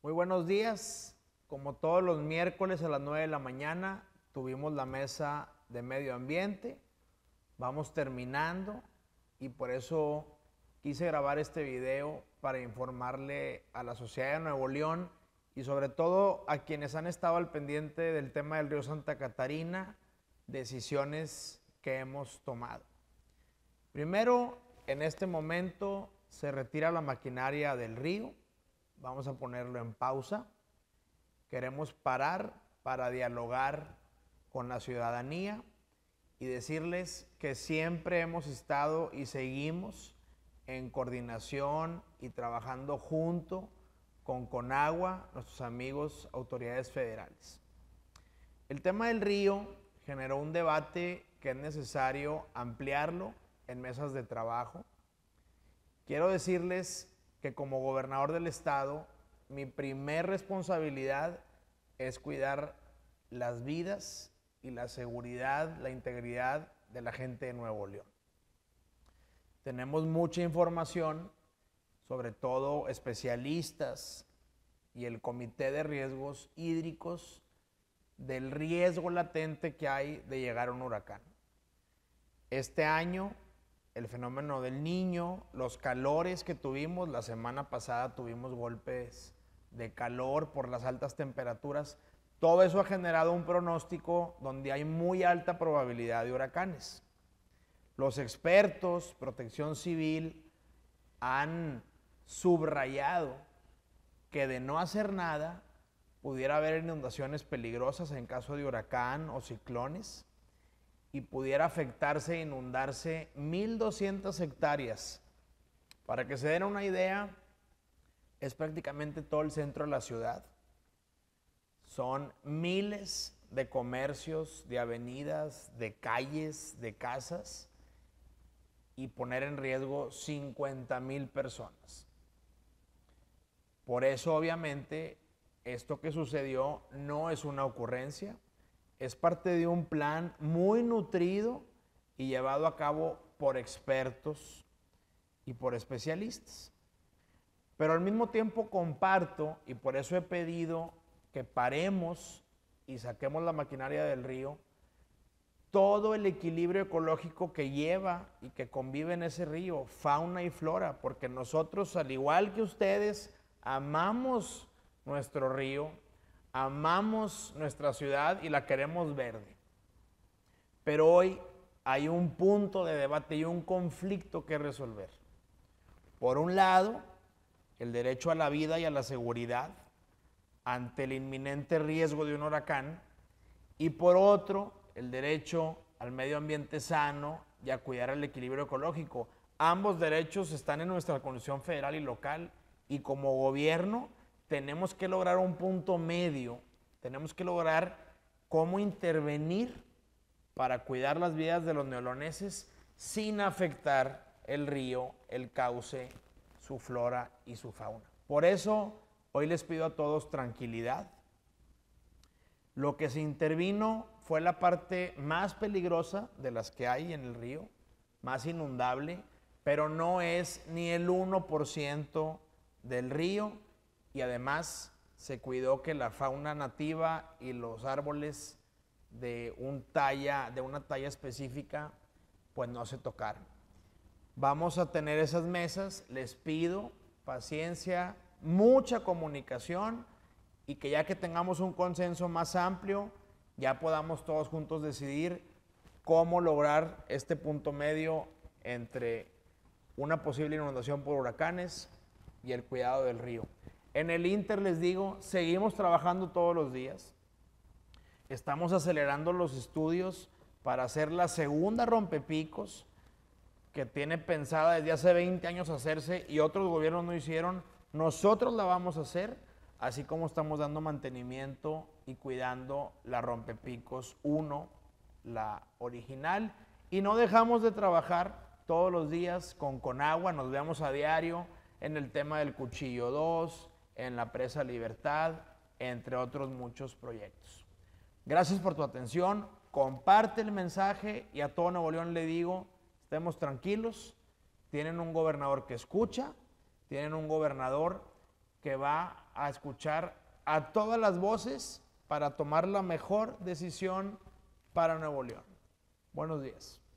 Muy buenos días. Como todos los miércoles a las 9 de la mañana tuvimos la mesa de medio ambiente. Vamos terminando y por eso quise grabar este video para informarle a la sociedad de Nuevo León y sobre todo a quienes han estado al pendiente del tema del río Santa Catarina, decisiones que hemos tomado. Primero, en este momento se retira la maquinaria del río Vamos a ponerlo en pausa. Queremos parar para dialogar con la ciudadanía y decirles que siempre hemos estado y seguimos en coordinación y trabajando junto con Conagua, nuestros amigos autoridades federales. El tema del río generó un debate que es necesario ampliarlo en mesas de trabajo. Quiero decirles que como gobernador del estado, mi primer responsabilidad es cuidar las vidas y la seguridad, la integridad de la gente de Nuevo León. Tenemos mucha información, sobre todo especialistas y el Comité de Riesgos Hídricos, del riesgo latente que hay de llegar a un huracán. Este año el fenómeno del niño, los calores que tuvimos. La semana pasada tuvimos golpes de calor por las altas temperaturas. Todo eso ha generado un pronóstico donde hay muy alta probabilidad de huracanes. Los expertos, protección civil, han subrayado que de no hacer nada pudiera haber inundaciones peligrosas en caso de huracán o ciclones y pudiera afectarse e inundarse 1.200 hectáreas. Para que se den una idea, es prácticamente todo el centro de la ciudad. Son miles de comercios, de avenidas, de calles, de casas y poner en riesgo 50.000 mil personas. Por eso obviamente esto que sucedió no es una ocurrencia, es parte de un plan muy nutrido y llevado a cabo por expertos y por especialistas. Pero al mismo tiempo comparto, y por eso he pedido que paremos y saquemos la maquinaria del río, todo el equilibrio ecológico que lleva y que convive en ese río, fauna y flora, porque nosotros, al igual que ustedes, amamos nuestro río, amamos nuestra ciudad y la queremos verde. Pero hoy hay un punto de debate y un conflicto que resolver. Por un lado, el derecho a la vida y a la seguridad ante el inminente riesgo de un huracán y por otro, el derecho al medio ambiente sano y a cuidar el equilibrio ecológico. Ambos derechos están en nuestra condición federal y local y como gobierno tenemos que lograr un punto medio, tenemos que lograr cómo intervenir para cuidar las vidas de los neoloneses sin afectar el río, el cauce, su flora y su fauna. Por eso hoy les pido a todos tranquilidad. Lo que se intervino fue la parte más peligrosa de las que hay en el río, más inundable, pero no es ni el 1% del río y además se cuidó que la fauna nativa y los árboles de, un talla, de una talla específica pues no se tocaran. Vamos a tener esas mesas, les pido paciencia, mucha comunicación y que ya que tengamos un consenso más amplio, ya podamos todos juntos decidir cómo lograr este punto medio entre una posible inundación por huracanes y el cuidado del río. En el Inter les digo, seguimos trabajando todos los días. Estamos acelerando los estudios para hacer la segunda rompepicos que tiene pensada desde hace 20 años hacerse y otros gobiernos no hicieron. Nosotros la vamos a hacer, así como estamos dando mantenimiento y cuidando la rompepicos 1, la original. Y no dejamos de trabajar todos los días con agua nos vemos a diario en el tema del cuchillo 2, en la Presa Libertad, entre otros muchos proyectos. Gracias por tu atención, comparte el mensaje y a todo Nuevo León le digo, estemos tranquilos, tienen un gobernador que escucha, tienen un gobernador que va a escuchar a todas las voces para tomar la mejor decisión para Nuevo León. Buenos días.